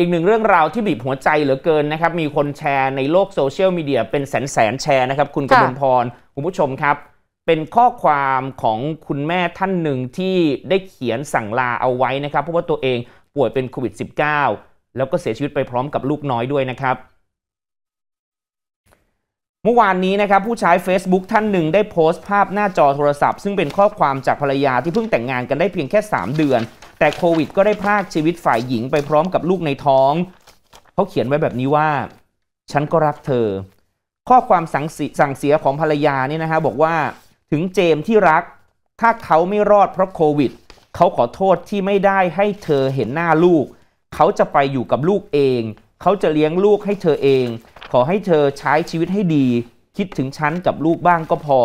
อีกหนึ่งเรื่องราวที่บีบหัวใจเหลือเกินนะครับ มีคนแชร์ในโลกโซเชียลมีเดียเป็นแสนแสนแชร์นะครับคุณกมลพรคุณผู้ชมครับ เป็นข้อความของคุณแม่ท่านหนึ่งที่ได้เขียนสั่งลาเอาไว้นะครับ เพราะว่าตัวเองป่วยเป็นโควิด -19 แล้วก็เสียชีวิตไปพร้อมกับลูกน้อยด้วยนะครับ เมื่อวานนี้นะครับผู้ใช้ Facebook ท่านหนึ่ง ได้โพสต์ ภาพหน้าจอโทรศัพท์ ซึ่งเป็นข้อความจากภรรยาที่เพิ่งแต่งงานกันได้เพียงแค่ 3 เดือนแต่โควิดก็ได้พรากชีวิตฝ่ายหญิงไปพร้อมกับลูกในท้องเขาเขียนไว้แบบนี้ว่าฉันก็รักเธอ ข้อความสั่งสังเสียของภรรยานี่นะฮะบอกว่าถึงเจมที่รักถ้าเขาไม่รอดเพราะโควิดเขาขอโทษที่ไม่ได้ให้เธอเห็นหน้าลูกเขาจะไปอยู่กับลูกเองเขาจะเลี้ยงลูกให้เธอเอง ขอให้เธอใช้ชีวิตให้ดี คิดถึงฉันกับลูกบ้างก็พอ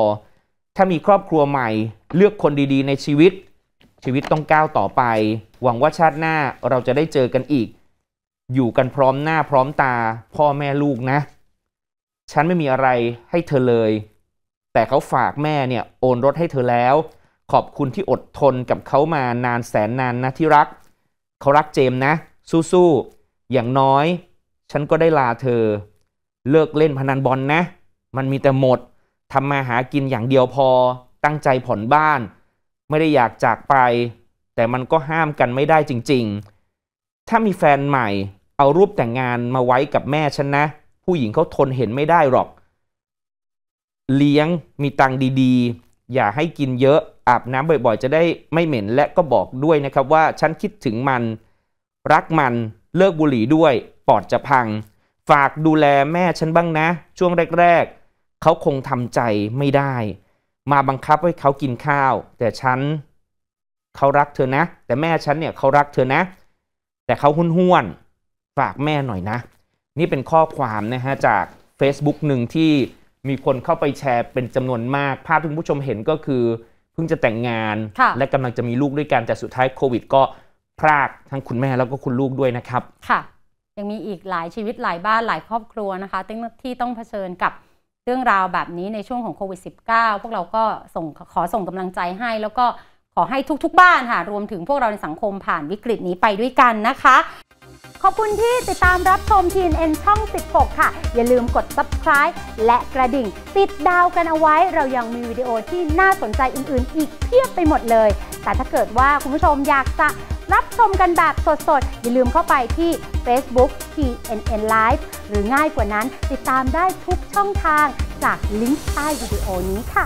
ถ้ามีครอบครัวใหม่ เลือกคนดีๆในชีวิตชีวิตต้องก้าวต่อไป หวังว่าชาติหน้าเราจะได้เจอกันอีก อยู่กันพร้อมหน้าพร้อมตาพ่อแม่ลูกนะ ฉันไม่มีอะไรให้เธอเลย แต่เขาฝากแม่เนี่ยโอนรถให้เธอแล้ว ขอบคุณที่อดทนกับเขามานานแสนนานนะที่รัก เขารักเจมนะสู้ๆ อย่างน้อย ฉันก็ได้ลาเธอ เลิกเล่นพนันบอลนนะมันมีแต่หมดทำมาหากินอย่างเดียวพอตั้งใจผ่อนบ้านไม่ได้อยากจากไป แต่มันก็ห้ามกันไม่ได้จริงๆ ถ้ามีแฟนใหม่เอารูปแต่งงานมาไว้กับแม่ฉันนะ ผู้หญิงเขาทนเห็นไม่ได้หรอก เลี้ยงมีตังดีๆ อย่าให้กินเยอะ อาบน้ำบ่อยๆจะได้ไม่เหม็นและก็บอกด้วยนะครับว่าฉันคิดถึงมัน รักมันเลิกบุหรี่ด้วยปอดจะพัง ฝากดูแลแม่ฉันบ้างนะ ช่วงแรกๆเขาคงทำใจไม่ได้มาบังคับให้เขากินข้าว แต่ฉันเขารักเธอนะ แต่แม่ฉันเนี่ยเขารักเธอนะ แต่เขาหุนห้วนฝากแม่หน่อยนะ นี่เป็นข้อความนะฮะจาก Facebook หนึ่งที่มีคนเข้าไปแชร์ เป็นจำนวนมาก ภาพที่ผู้ชมเห็นก็คือ เพิ่งจะแต่งงานและกำลังจะมีลูกด้วยกันแต่สุดท้ายโควิดก็พรากทั้งคุณแม่แล้วก็คุณลูกด้วยนะครับ ค่ะ ยังมีอีกหลายชีวิตหลายบ้านหลายครอบครัวนะคะที่ต้องเผชิญกับเรื่องราวแบบนี้ในช่วงของโควิด -19 พวกเราก็ส่งขอส่งกำลังใจให้ แล้วก็ขอให้ทุกๆ บ้านค่ะ รวมถึงพวกเราในสังคมผ่านวิกฤตนี้ไปด้วยกันนะคะ ขอบคุณที่ติดตามรับชม TNN ช่อง 16 ค่ะ อย่าลืมกด subscribe และกระดิ่ง ติดดาวกันเอาไว้ เรายังมีวิดีโอที่น่าสนใจอื่นๆ อีกเพียบไปหมดเลย แต่ถ้าเกิดว่าคุณผู้ชมอยากจะรับชมกันแบบสดๆอย่าลืมเข้าไปที่ Facebook TNN Live หรือง่ายกว่านั้นติดตามได้ทุกช่องทางจากลิงก์ใต้วิดีโอนี้ค่ะ